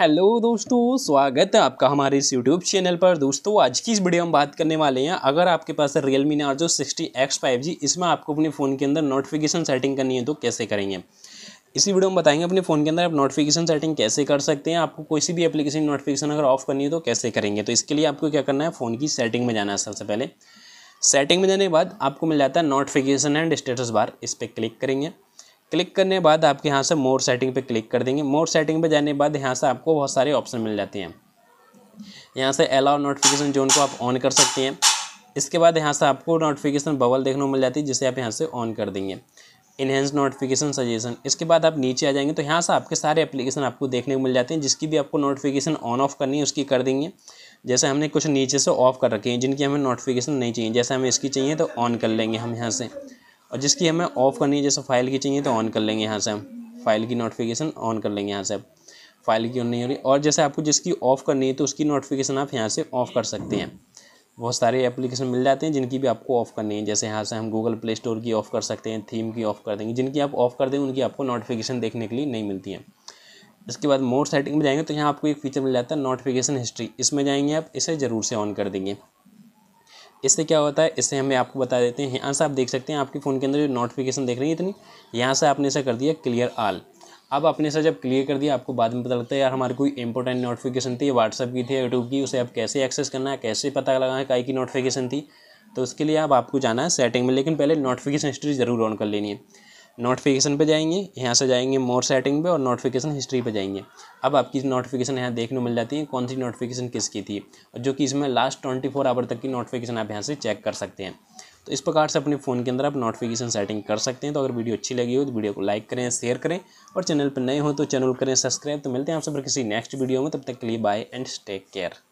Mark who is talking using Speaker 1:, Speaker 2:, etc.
Speaker 1: hello दोस्तों स्वागत है आपका हमारे इस यूट्यूब चैनल पर दोस्तों आज की इस वीडियो में बात करने वाले हैं अगर आपके पास है Realme Narzo sixty X five G इसमें आपको अपने फ़ोन के अंदर नोटिफिकेशन सेटिंग करनी है तो कैसे करेंगे इसी वीडियो में बताएंगे अपने फ़ोन के अंदर आप नोटिफिकेशन सेटिंग कैसे कर सकते हैं आपको कोई भी एप्लीकेशन नोटिफिकेशन अगर ऑफ करनी है तो कैसे करेंगे तो इसके लिए आपको क्या करना है फ़ोन की सेटिंग में जाना है सबसे पहले सेटिंग में जाने के बाद आपको मिल जाता है नोटिफिकेशन एंड स्टेटस बार इस पर क्लिक करेंगे क्लिक करने बाद आपके यहाँ से मोर सेटिंग पे क्लिक कर देंगे मोर सेटिंग पे जाने के बाद यहाँ से आपको बहुत सारे ऑप्शन मिल जाते हैं यहाँ से अलाउ नोटिफिकेशन जोन को आप ऑन कर सकते हैं इसके बाद यहाँ से आपको नोटिफिकेशन बबल देखने को मिल जाती है जिसे आप यहाँ से ऑन कर देंगे इन्हेंस नोटिफिकेशन सजेशन इसके बाद आप नीचे आ जाएंगे तो यहाँ से आपके सारे एप्लीकेशन आपको देखने को मिल जाते हैं जिसकी भी आपको नोटिफिकेशन ऑन ऑफ करनी है उसकी कर देंगे जैसे हमने कुछ नीचे से ऑफ कर रखे हैं जिनकी हमें नोटिफिकेशन नहीं चाहिए जैसे हमें इसकी चाहिए तो ऑन कर लेंगे हम यहाँ से और जिसकी हमें ऑफ़ करनी है जैसे फाइल की चाहिए तो ऑन कर लेंगे यहाँ से हम फाइल की नोटिफिकेशन ऑन कर लेंगे यहाँ से अब फाइल की ऑन नहीं हो रही और जैसे आपको जिसकी ऑफ़ करनी है तो उसकी नोटिफिकेशन आप यहाँ से ऑफ़ कर सकते हैं बहुत सारे एप्लीकेशन मिल जाते हैं जिनकी भी आपको ऑफ़ करनी है जैसे यहाँ से हम गूगल प्ले स्टोर की ऑफ़ कर सकते हैं थीम की ऑफ़ कर देंगे जिनकी आप ऑफ़ कर देंगे उनकी आपको नोटिफिकेशन देखने के लिए नहीं मिलती है इसके बाद मोर सेटिंग में जाएंगे तो यहाँ आपको एक फीचर मिल जाता है नोटिफिकेशन हिस्ट्री इसमें जाएंगे आप इसे ज़रूर से ऑन कर देंगे इससे क्या होता है इससे हमें आपको बता देते हैं यहाँ से आप देख सकते हैं आपके फ़ोन के अंदर जो नोटिफिकेशन देख रही है इतनी यहाँ से आपने इसे कर दिया क्लियर आल अब आपने इसे जब क्लियर कर दिया आपको बाद में पता लगता है यार हमारी कोई इंपॉर्टेंट नोटिफिकेशन थी व्हाट्सअप की थी यूट्यूब की उसे आप कैसे एक्सेस करना है कैसे पता लगाना है काई की नोटिफिकेशन थी तो उसके लिए आप आपको जाना है सेटिंग में लेकिन पहले नोटिफिकेशन हिस्ट्री ज़रूर ऑन कर लेनी है नोटिफिकेशन पे जाएंगे यहाँ से जाएंगे मोर सेटिंग पे और नोटिफिकेशन हिस्ट्री पे जाएंगे अब आपकी नोटिफिकेशन यहाँ देखने मिल जाती है कौन सी नोटिफिकेशन किसकी थी और जो कि इसमें लास्ट ट्वेंटी फोर आवर तक की नोटिफिकेशन आप यहाँ से चेक कर सकते हैं तो इस प्रकार से अपने फ़ोन के अंदर आप नोटिफिकेशन सेटिंग कर सकते हैं तो अगर वीडियो अच्छी लगी हो तो वीडियो को लाइक करें शेयर करें और चैनल पर नए हो तो चैनल करें सब्सक्राइब तो मिलते हैं आपसे फिर किसी नेक्स्ट वीडियो में तब तक के लिए बाय एंड टेक केयर